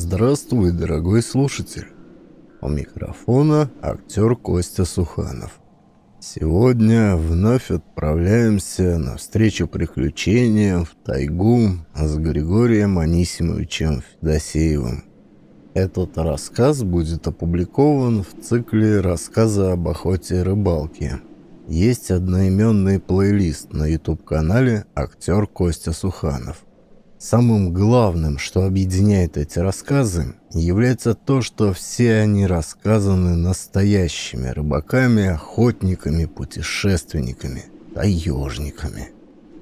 Здравствуй, дорогой слушатель. У микрофона актер Костя Суханов. Сегодня вновь отправляемся на встречу приключениям в тайгу с Григорием Анисимовичем Федосеевым. Этот рассказ будет опубликован в цикле «Рассказы об охоте и рыбалке». Есть одноименный плейлист на YouTube-канале «Актер Костя Суханов». Самым главным, что объединяет эти рассказы, является то, что все они рассказаны настоящими рыбаками, охотниками, путешественниками, таежниками.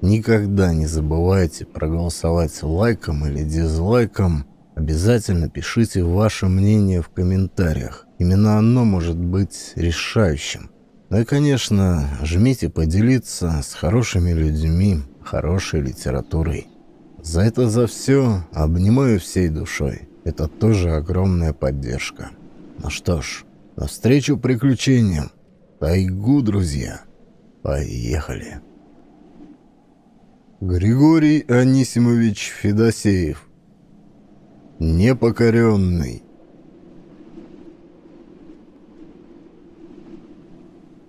Никогда не забывайте проголосовать лайком или дизлайком. Обязательно пишите ваше мнение в комментариях. Именно оно может быть решающим. Ну и, конечно, жмите поделиться с хорошими людьми, хорошей литературой. За это за все обнимаю всей душой. Это тоже огромная поддержка. Ну что ж, навстречу приключениям. Тайгу, друзья. Поехали. Григорий Анисимович Федосеев. Непокоренный.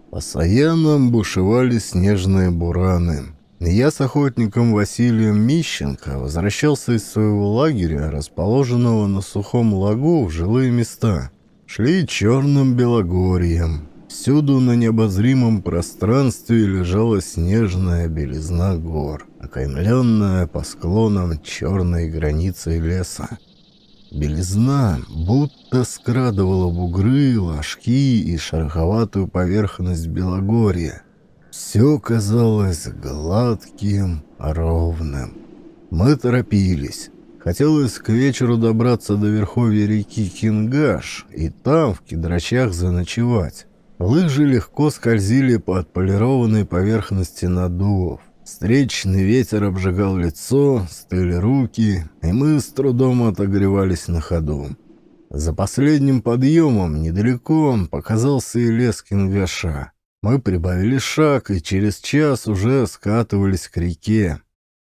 По Саянам бушевали снежные бураны. Я с охотником Василием Мищенко возвращался из своего лагеря, расположенного на сухом лагу в жилые места. Шли черным белогорьем. Всюду на необозримом пространстве лежала снежная белизна гор, окаймленная по склонам черной границей леса. Белизна будто скрадывала бугры, ложки и шероховатую поверхность белогорья. Все казалось гладким, ровным. Мы торопились. Хотелось к вечеру добраться до верховья реки Кингаш и там, в кедрачах, заночевать. Лыжи легко скользили по отполированной поверхности надувов. Встречный ветер обжигал лицо, стыли руки, и мы с трудом отогревались на ходу. За последним подъемом недалеко показался и лес Кингаша. Мы прибавили шаг и через час уже скатывались к реке.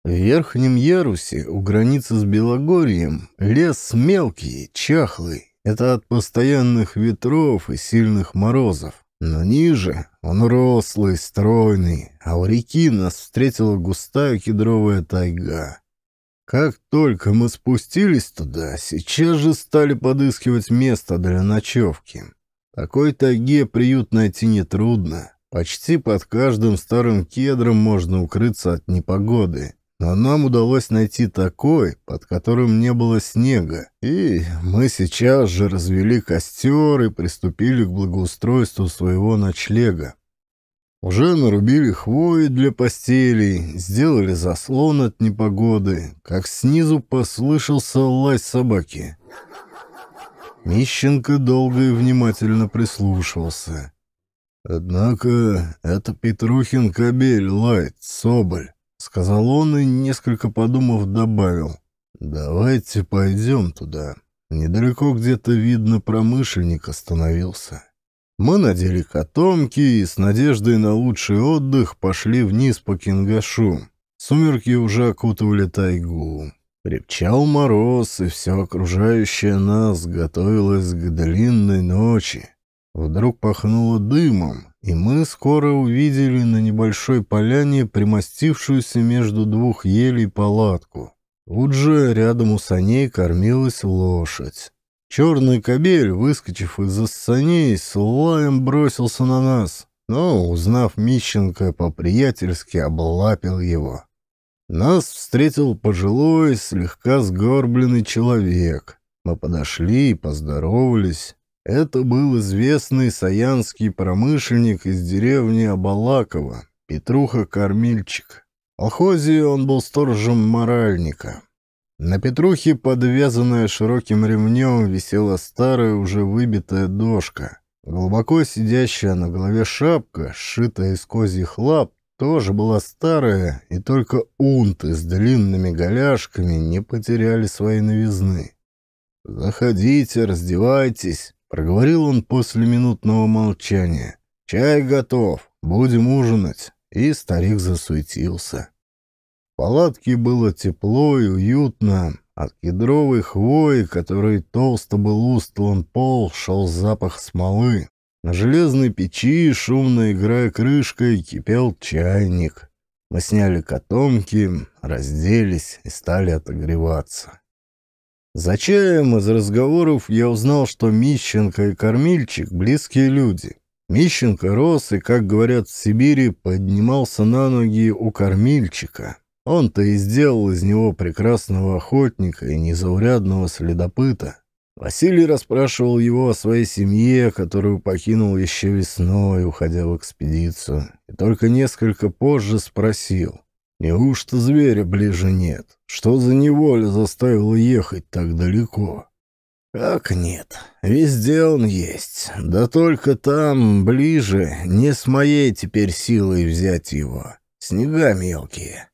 В Верхнем Ярусе, у границы с Белогорьем, лес мелкий, чахлый. Это от постоянных ветров и сильных морозов. Но ниже он рослый, стройный, а у реки нас встретила густая кедровая тайга. Как только мы спустились туда, сейчас же стали подыскивать место для ночевки. Такой таге приют найти нетрудно. Почти под каждым старым кедром можно укрыться от непогоды. Но нам удалось найти такой, под которым не было снега. И мы сейчас же развели костер и приступили к благоустройству своего ночлега. Уже нарубили хвои для постелей, сделали заслон от непогоды, как снизу послышался лай собаки. Мищенко долго и внимательно прислушивался. «Однако это Петрухин кабель, лайт, соболь», — сказал он и, несколько подумав, добавил. «Давайте пойдем туда. Недалеко где-то, видно, промышленник остановился». Мы надели котомки и с надеждой на лучший отдых пошли вниз по Кингашу. Сумерки уже окутывали тайгу. Крепчал мороз, и все окружающее нас готовилось к длинной ночи. Вдруг пахнуло дымом, и мы скоро увидели на небольшой поляне примостившуюся между двух елей палатку. Тут же рядом у саней кормилась лошадь. Черный кобель, выскочив из-за саней, с лаем бросился на нас, но, узнав Мищенко, по-приятельски облапил его. Нас встретил пожилой, слегка сгорбленный человек. Мы подошли и поздоровались. Это был известный саянский промышленник из деревни Абалакова, Петруха Кормильчик. В колхозе он был сторожем моральника. На Петрухе, подвязанная широким ремнем, висела старая, уже выбитая дошка. Глубоко сидящая на голове шапка, сшитая из козьих лап, тоже была старая, и только унты с длинными голяшками не потеряли своей новизны. «Заходите, раздевайтесь», — проговорил он после минутного молчания. «Чай готов, будем ужинать», — и старик засуетился. В палатке было тепло и уютно. От кедровой хвои, которой толсто был устлан пол, шел запах смолы. На железной печи, шумно играя крышкой, кипел чайник. Мы сняли котомки, разделись и стали отогреваться. За чаем из разговоров я узнал, что Мищенко и Кормильчик — близкие люди. Мищенко рос и, как говорят в Сибири, поднимался на ноги у Кормильчика. Он-то и сделал из него прекрасного охотника и незаурядного следопыта. Василий расспрашивал его о своей семье, которую покинул еще весной, уходя в экспедицию, и только несколько позже спросил, неужто зверя ближе нет? Что за неволя заставила ехать так далеко? Как нет? Везде он есть, да только там, ближе, не с моей теперь силой взять его. Снега мелкие.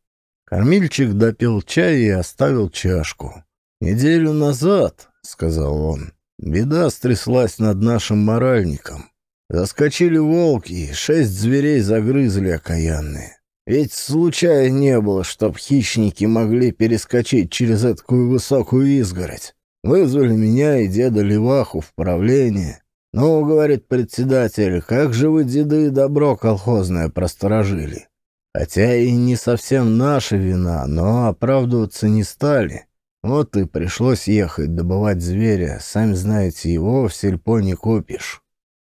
Кормильчик допил чай и оставил чашку. Неделю назад сказал он. «Беда стряслась над нашим моральником. Заскочили волки, шесть зверей загрызли окаянные. Ведь случая не было, чтоб хищники могли перескочить через эту высокую изгородь. Вызвали меня и деда Леваху в правление. «Ну, — говорит председатель, — как же вы, деды, добро колхозное просторожили? Хотя и не совсем наша вина, но оправдываться не стали. Вот и пришлось ехать добывать зверя. Сами знаете, его в сельпо не купишь.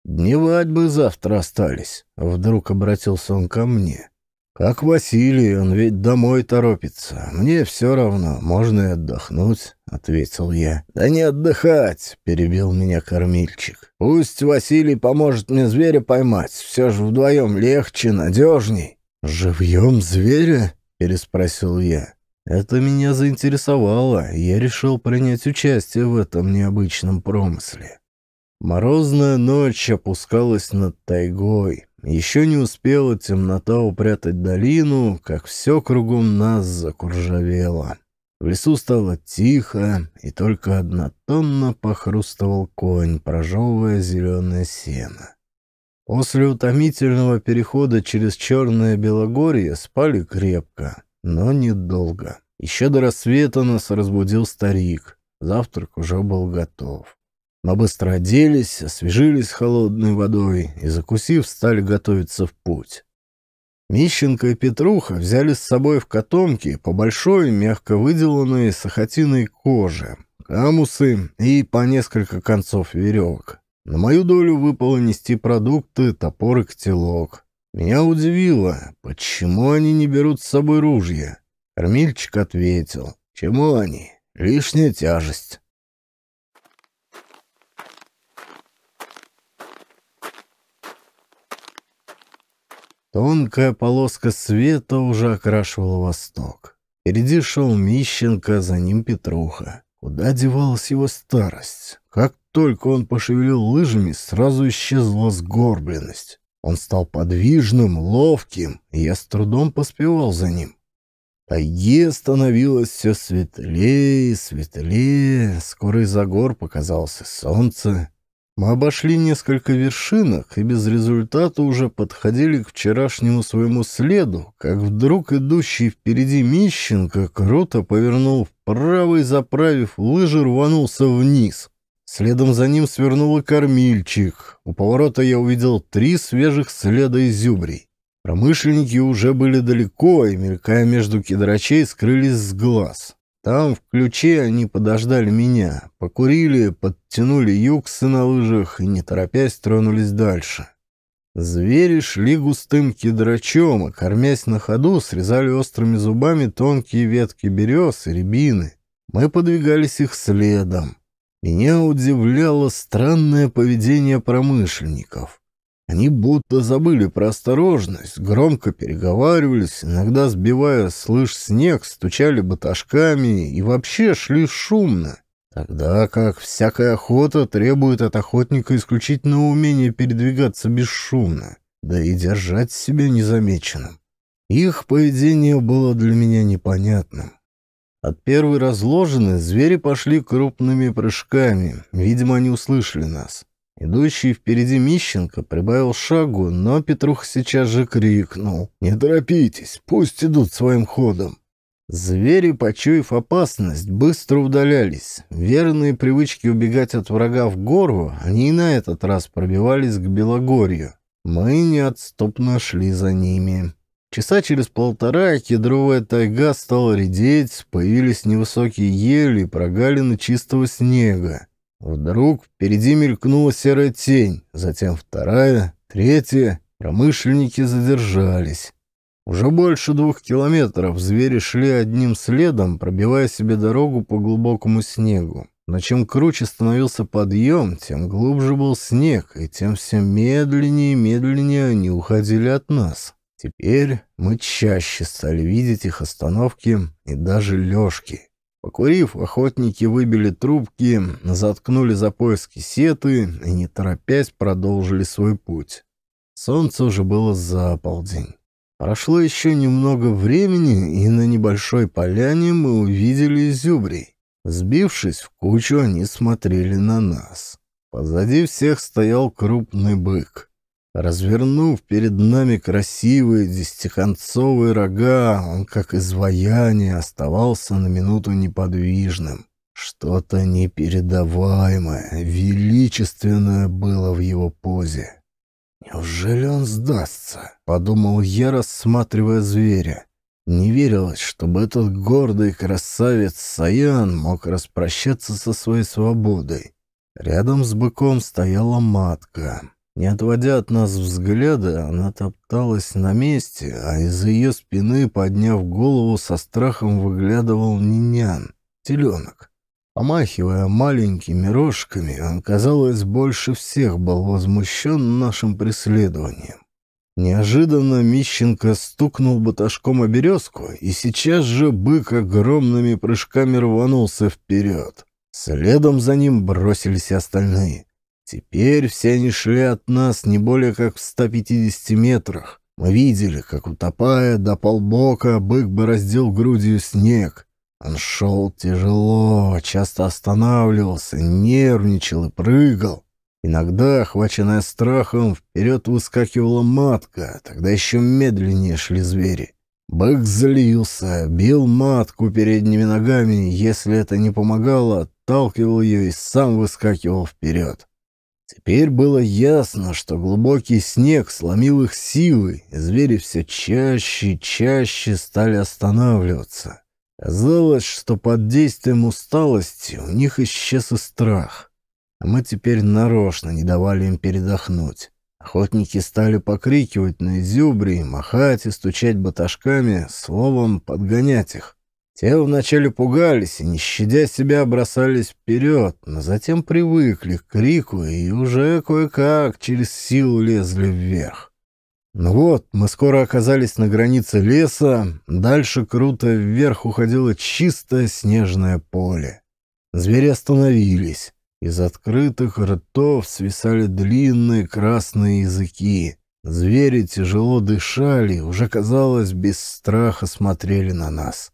Дневать бы завтра остались. Вдруг обратился он ко мне. Как Василий, он ведь домой торопится. Мне все равно, можно и отдохнуть, ответил я. Да не отдыхать, перебил меня кормильчик. Пусть Василий поможет мне зверя поймать. Все же вдвоем легче, надежней. Живьем зверя? переспросил я. Это меня заинтересовало, и я решил принять участие в этом необычном промысле. Морозная ночь опускалась над тайгой. Еще не успела темнота упрятать долину, как все кругом нас закуржавело. В лесу стало тихо, и только однотонно похрустывал конь, прожевывая зеленое сено. После утомительного перехода через Черное Белогорье спали крепко но недолго. Еще до рассвета нас разбудил старик. Завтрак уже был готов. Мы быстро оделись, освежились холодной водой и, закусив, стали готовиться в путь. Мищенко и Петруха взяли с собой в котомки по большой, мягко выделанной сахатиной коже, камусы и по несколько концов веревок. На мою долю выпало нести продукты, топор и котелок. Меня удивило, почему они не берут с собой ружья. Кормильчик ответил, чему они? Лишняя тяжесть. Тонкая полоска света уже окрашивала восток. Впереди шел Мищенко, за ним Петруха. Куда девалась его старость? Как только он пошевелил лыжами, сразу исчезла сгорбленность. Он стал подвижным, ловким, и я с трудом поспевал за ним. Тайге становилось все светлее, светлее, скоро из-за гор показалось солнце. Мы обошли несколько вершинок и без результата уже подходили к вчерашнему своему следу, как вдруг идущий впереди Мищенко круто повернул вправо и, заправив лыжи, рванулся вниз. Следом за ним свернула кормильчик. У поворота я увидел три свежих следа из изюбрий. Промышленники уже были далеко и, мелькая между кедрачей, скрылись с глаз. Там в ключе они подождали меня, покурили, подтянули юксы на лыжах и, не торопясь, тронулись дальше. Звери шли густым кедрачом, а, кормясь на ходу, срезали острыми зубами тонкие ветки берез и рябины. Мы подвигались их следом. Меня удивляло странное поведение промышленников. Они будто забыли про осторожность, громко переговаривались, иногда сбивая слышь снег, стучали баташками и вообще шли шумно. Тогда как всякая охота требует от охотника исключительно умения передвигаться бесшумно, да и держать себя незамеченным. Их поведение было для меня непонятным. От первой разложены звери пошли крупными прыжками. Видимо, они услышали нас. Идущий впереди Мищенко прибавил шагу, но Петруха сейчас же крикнул. «Не торопитесь, пусть идут своим ходом». Звери, почуяв опасность, быстро удалялись. Верные привычки убегать от врага в гору, они и на этот раз пробивались к Белогорью. Мы неотступно шли за ними. Часа через полтора кедровая тайга стала редеть, появились невысокие ели и прогалины чистого снега. Вдруг впереди мелькнула серая тень, затем вторая, третья. Промышленники задержались. Уже больше двух километров звери шли одним следом, пробивая себе дорогу по глубокому снегу. Но чем круче становился подъем, тем глубже был снег, и тем все медленнее и медленнее они уходили от нас. Теперь мы чаще стали видеть их остановки и даже лёжки. Покурив, охотники выбили трубки, заткнули за пояс кисеты и, не торопясь, продолжили свой путь. Солнце уже было за полдень. Прошло еще немного времени, и на небольшой поляне мы увидели зюбрей. Сбившись в кучу, они смотрели на нас. Позади всех стоял крупный бык. Развернув перед нами красивые десятиконцовые рога, он, как изваяние, оставался на минуту неподвижным. Что-то непередаваемое, величественное было в его позе. «Неужели он сдастся?» — подумал я, рассматривая зверя. Не верилось, чтобы этот гордый красавец Саян мог распрощаться со своей свободой. Рядом с быком стояла матка. Не отводя от нас взгляда, она топталась на месте, а из ее спины, подняв голову, со страхом выглядывал Нинян, теленок. Помахивая маленькими рожками, он, казалось, больше всех был возмущен нашим преследованием. Неожиданно Мищенко стукнул баташком о березку, и сейчас же бык огромными прыжками рванулся вперед. Следом за ним бросились остальные — Теперь все они шли от нас не более как в 150 метрах. Мы видели, как, утопая до полбока, бык бы раздел грудью снег. Он шел тяжело, часто останавливался, нервничал и прыгал. Иногда, охваченная страхом, вперед выскакивала матка, тогда еще медленнее шли звери. Бык злился, бил матку передними ногами, если это не помогало, отталкивал ее и сам выскакивал вперед. Теперь было ясно, что глубокий снег сломил их силы, и звери все чаще и чаще стали останавливаться. Казалось, что под действием усталости у них исчез и страх. А мы теперь нарочно не давали им передохнуть. Охотники стали покрикивать на изюбри, махать и стучать баташками, словом, подгонять их. Те вначале пугались и, не щадя себя, бросались вперед, но затем привыкли к крику и уже кое-как через силу лезли вверх. Ну вот, мы скоро оказались на границе леса, дальше круто вверх уходило чистое снежное поле. Звери остановились. Из открытых ртов свисали длинные красные языки. Звери тяжело дышали, уже, казалось, без страха смотрели на нас.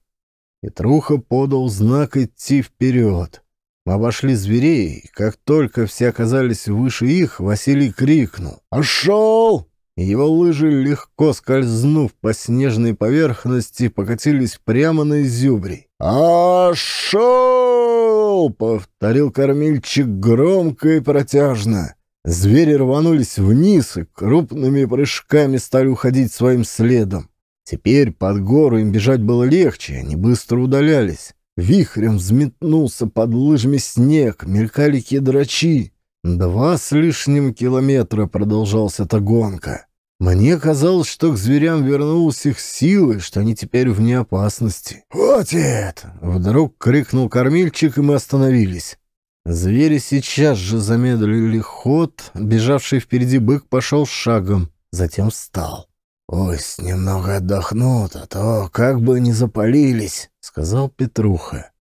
Петруха подал знак идти вперед. Мы обошли зверей, и как только все оказались выше их, Василий крикнул «Пошел!» и Его лыжи, легко скользнув по снежной поверхности, покатились прямо на изюбри. «Пошел!» — повторил кормильчик громко и протяжно. Звери рванулись вниз и крупными прыжками стали уходить своим следом. Теперь под гору им бежать было легче, они быстро удалялись. Вихрем взметнулся под лыжами снег, мелькали кедрачи. Два с лишним километра продолжалась эта гонка. Мне казалось, что к зверям вернулась их силы, что они теперь вне опасности. «Хватит!» — вдруг крикнул кормильчик, и мы остановились. Звери сейчас же замедлили ход, бежавший впереди бык пошел шагом, затем встал. «Пусть немного отдохнут, а то как бы не запалились», — сказал Петруха.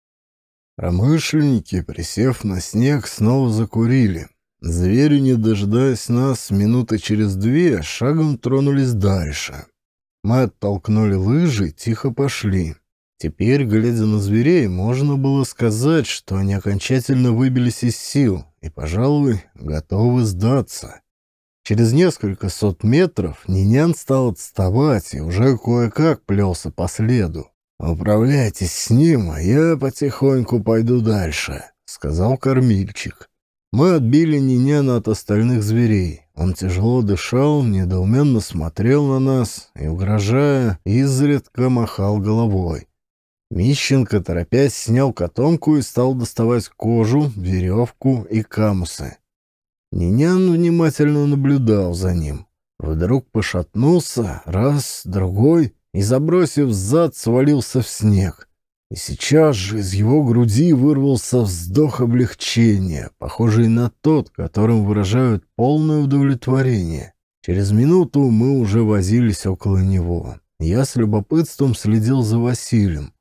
Промышленники, присев на снег, снова закурили. Звери, не дожидаясь нас, минуты через две шагом тронулись дальше. Мы оттолкнули лыжи и тихо пошли. Теперь, глядя на зверей, можно было сказать, что они окончательно выбились из сил и, пожалуй, готовы сдаться. Через несколько сот метров Нинян стал отставать и уже кое-как плелся по следу. «Управляйтесь с ним, а я потихоньку пойду дальше», — сказал кормильчик. Мы отбили Ниняна от остальных зверей. Он тяжело дышал, недоуменно смотрел на нас и, угрожая, изредка махал головой. Мищенко, торопясь, снял котомку и стал доставать кожу, веревку и камусы. Нинян внимательно наблюдал за ним. Вдруг пошатнулся, раз, другой, и, забросив зад, свалился в снег. И сейчас же из его груди вырвался вздох облегчения, похожий на тот, которым выражают полное удовлетворение. Через минуту мы уже возились около него. Я с любопытством следил за Василием.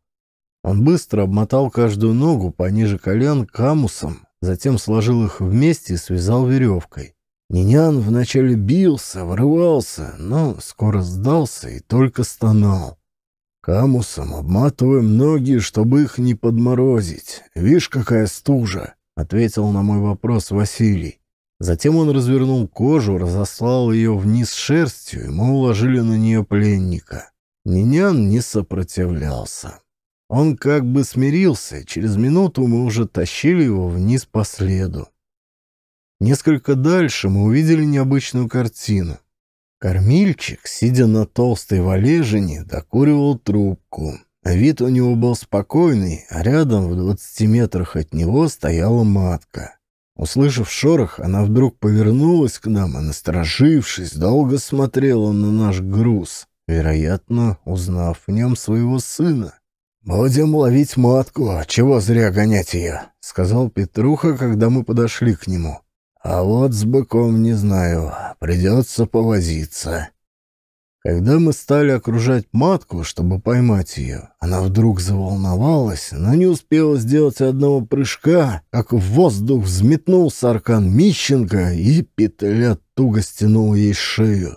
Он быстро обмотал каждую ногу пониже колен камусом, затем сложил их вместе и связал веревкой. Нинян вначале бился, врывался, но скоро сдался и только стонал. «Камусом обматываем ноги, чтобы их не подморозить. Вишь, какая стужа!» — ответил на мой вопрос Василий. Затем он развернул кожу, разослал ее вниз шерстью, и мы уложили на нее пленника. Нинян не сопротивлялся. Он как бы смирился, через минуту мы уже тащили его вниз по следу. Несколько дальше мы увидели необычную картину. Кормильчик, сидя на толстой валежине, докуривал трубку. Вид у него был спокойный, а рядом в двадцати метрах от него стояла матка. Услышав шорох, она вдруг повернулась к нам и, насторожившись, долго смотрела на наш груз, вероятно, узнав в нем своего сына. «Будем ловить матку, чего зря гонять ее», — сказал Петруха, когда мы подошли к нему. «А вот с быком не знаю, придется повозиться». Когда мы стали окружать матку, чтобы поймать ее, она вдруг заволновалась, но не успела сделать одного прыжка, как в воздух взметнулся аркан Мищенко, и петля туго стянула ей шею.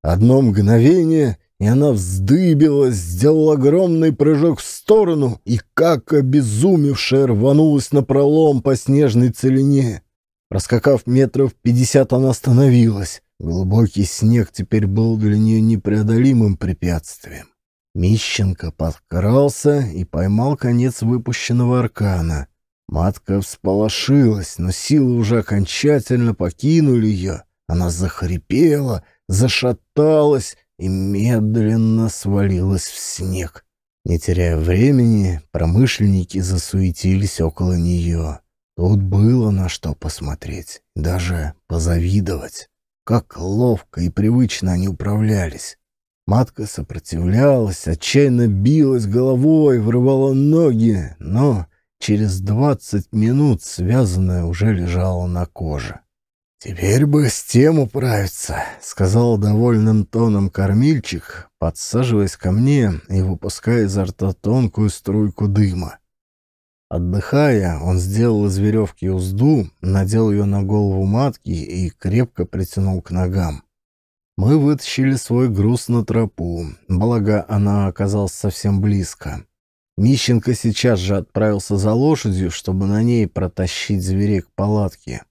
Одно мгновение, и она вздыбилась, сделала огромный прыжок в сторону и, как обезумевшая, рванулась на пролом по снежной целине. Раскакав метров пятьдесят, она остановилась. Глубокий снег теперь был для нее непреодолимым препятствием. Мищенко подкрался и поймал конец выпущенного аркана. Матка всполошилась, но силы уже окончательно покинули ее. Она захрипела, зашаталась и медленно свалилась в снег. Не теряя времени, промышленники засуетились около нее. Тут было на что посмотреть, даже позавидовать. Как ловко и привычно они управлялись. Матка сопротивлялась, отчаянно билась головой, врывала ноги, но через двадцать минут связанная уже лежала на коже. «Теперь бы с тем управиться», — сказал довольным тоном кормильчик, подсаживаясь ко мне и выпуская изо рта тонкую струйку дыма. Отдыхая, он сделал из веревки узду, надел ее на голову матки и крепко притянул к ногам. Мы вытащили свой груз на тропу, благо она оказалась совсем близко. Мищенко сейчас же отправился за лошадью, чтобы на ней протащить зверей к палатке.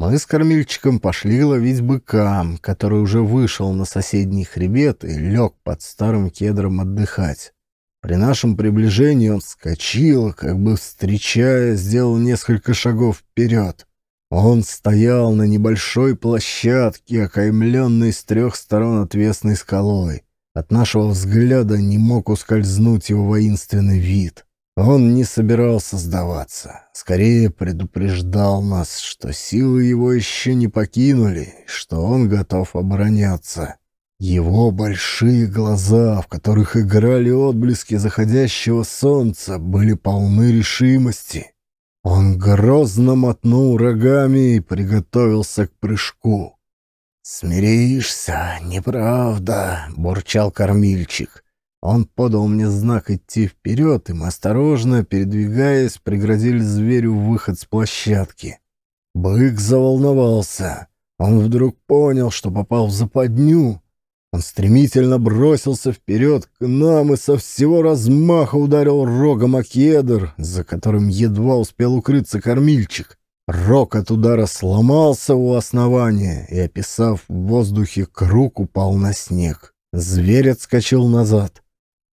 Мы с кормильчиком пошли ловить быка, который уже вышел на соседний хребет и лег под старым кедром отдыхать. При нашем приближении он вскочил, как бы встречая, сделал несколько шагов вперед. Он стоял на небольшой площадке, окаймленной с трех сторон отвесной скалой. От нашего взгляда не мог ускользнуть его воинственный вид. Он не собирался сдаваться, скорее предупреждал нас, что силы его еще не покинули, что он готов обороняться. Его большие глаза, в которых играли отблески заходящего солнца, были полны решимости. Он грозно мотнул рогами и приготовился к прыжку. «Смиришься, неправда», — бурчал кормильчик. Он подал мне знак идти вперед, и мы осторожно, передвигаясь, преградили зверю выход с площадки. Бык заволновался. Он вдруг понял, что попал в западню. Он стремительно бросился вперед к нам и со всего размаха ударил рогом о кедр, за которым едва успел укрыться кормильчик. Рог от удара сломался у основания и, описав в воздухе круг, упал на снег. Зверь отскочил назад.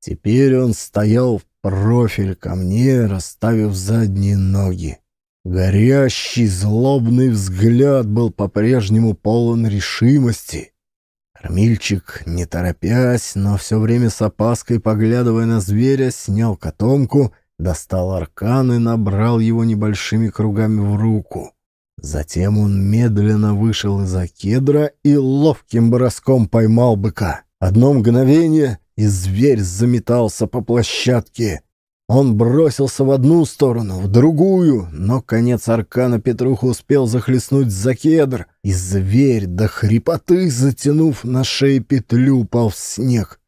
Теперь он стоял в профиль ко мне, расставив задние ноги. Горящий, злобный взгляд был по-прежнему полон решимости. Армильчик, не торопясь, но все время с опаской поглядывая на зверя, снял котомку, достал аркан и набрал его небольшими кругами в руку. Затем он медленно вышел из-за кедра и ловким броском поймал быка. Одно мгновение и зверь заметался по площадке. Он бросился в одну сторону, в другую, но конец аркана Петруха успел захлестнуть за кедр, и зверь до хрипоты, затянув на шее петлю, пал в снег.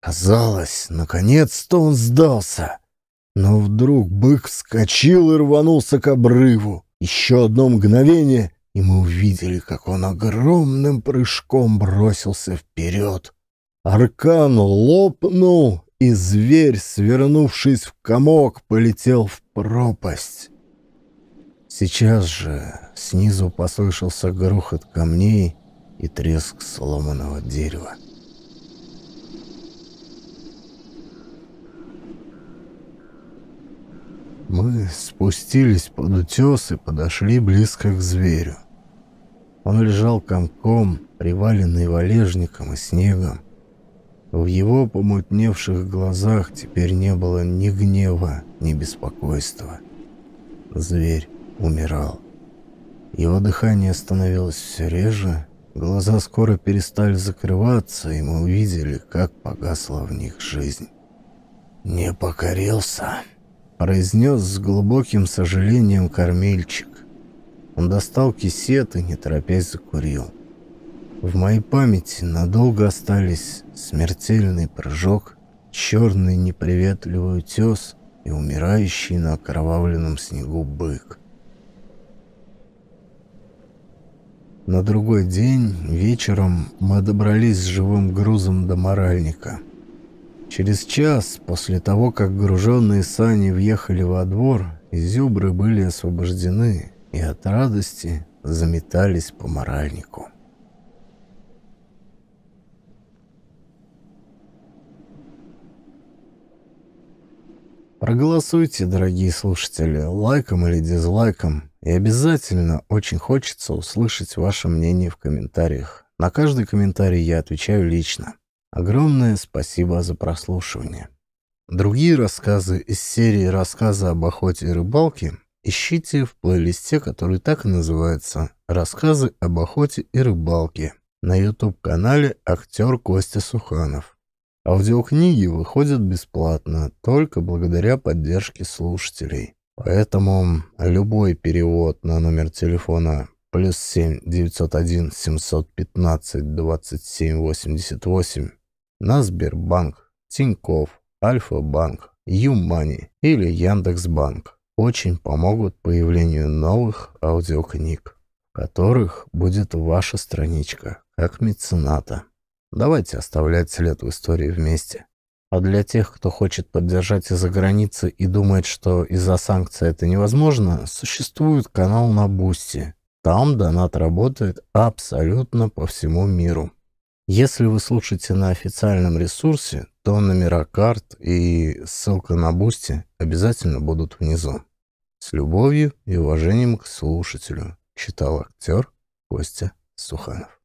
Казалось, наконец-то он сдался. Но вдруг бык вскочил и рванулся к обрыву. Еще одно мгновение, и мы увидели, как он огромным прыжком бросился вперед. Аркан лопнул, и зверь, свернувшись в комок, полетел в пропасть. Сейчас же снизу послышался грохот камней и треск сломанного дерева. Мы спустились под утес и подошли близко к зверю. Он лежал комком, приваленный валежником и снегом. В его помутневших глазах теперь не было ни гнева, ни беспокойства. Зверь умирал. Его дыхание становилось все реже, глаза скоро перестали закрываться, и мы увидели, как погасла в них жизнь. «Не покорился», — произнес с глубоким сожалением кормильчик. Он достал кисет и, не торопясь, закурил. В моей памяти надолго остались смертельный прыжок, черный неприветливый утес и умирающий на окровавленном снегу бык. На другой день вечером мы добрались с живым грузом до моральника. Через час после того, как груженные сани въехали во двор, зюбры были освобождены и от радости заметались по моральнику. Проголосуйте, дорогие слушатели, лайком или дизлайком. И обязательно очень хочется услышать ваше мнение в комментариях. На каждый комментарий я отвечаю лично. Огромное спасибо за прослушивание. Другие рассказы из серии «Рассказы об охоте и рыбалке» ищите в плейлисте, который так и называется «Рассказы об охоте и рыбалке» на YouTube-канале «Актер Костя Суханов». Аудиокниги выходят бесплатно, только благодаря поддержке слушателей. Поэтому любой перевод на номер телефона плюс 7 901 715 27 88 на Сбербанк, Тиньков, Альфа-банк, Юмани или Яндекс.Банк очень помогут появлению новых аудиокниг, в которых будет ваша страничка, как мецената. Давайте оставлять след в истории вместе. А для тех, кто хочет поддержать из-за границы и думает, что из-за санкций это невозможно, существует канал на Бусти. Там донат работает абсолютно по всему миру. Если вы слушаете на официальном ресурсе, то номера карт и ссылка на Бусти обязательно будут внизу. С любовью и уважением к слушателю, читал актер Костя Суханов.